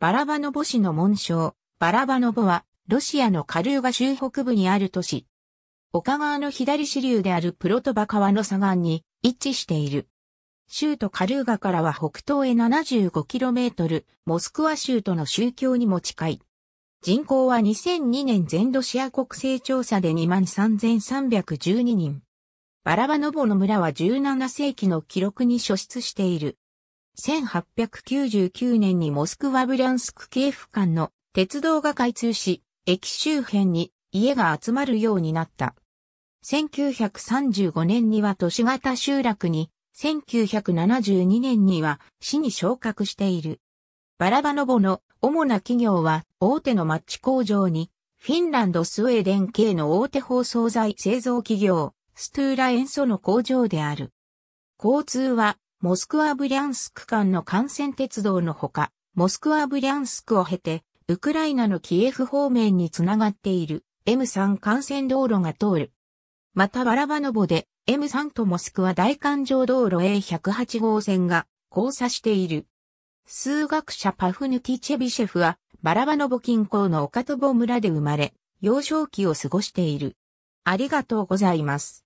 バラバノボ市の紋章、バラバノボは、ロシアのカルーガ州北部にある都市。丘川の左支流であるプロトバ川の左岸に位置している。州都カルーガからは北東へ 75km、モスクワ州との宗教にも近い。人口は2002年全ロシア国勢調査で23,312人。バラバノボの村は17世紀の記録に所出している。1899年にモスクワブリャンスク系府間の鉄道が開通し、駅周辺に家が集まるようになった。1935年には都市型集落に、1972年には市に昇格している。バラバノボの主な企業は大手のマッチ工場に、フィンランドスウェーデン系の大手包装材製造企業、ストゥーラ塩素の工場である。交通はモスクワ・ブリャンスク間の幹線鉄道のほか、モスクワ・ブリャンスクを経て、ウクライナのキエフ方面につながっている M3 幹線道路が通る。またバラバノボで M3 とモスクワ大環状道路 A108 号線が交差している。数学者パフヌキ・チェビシェフはバラバノボ近郊のオカトボ村で生まれ、幼少期を過ごしている。ありがとうございます。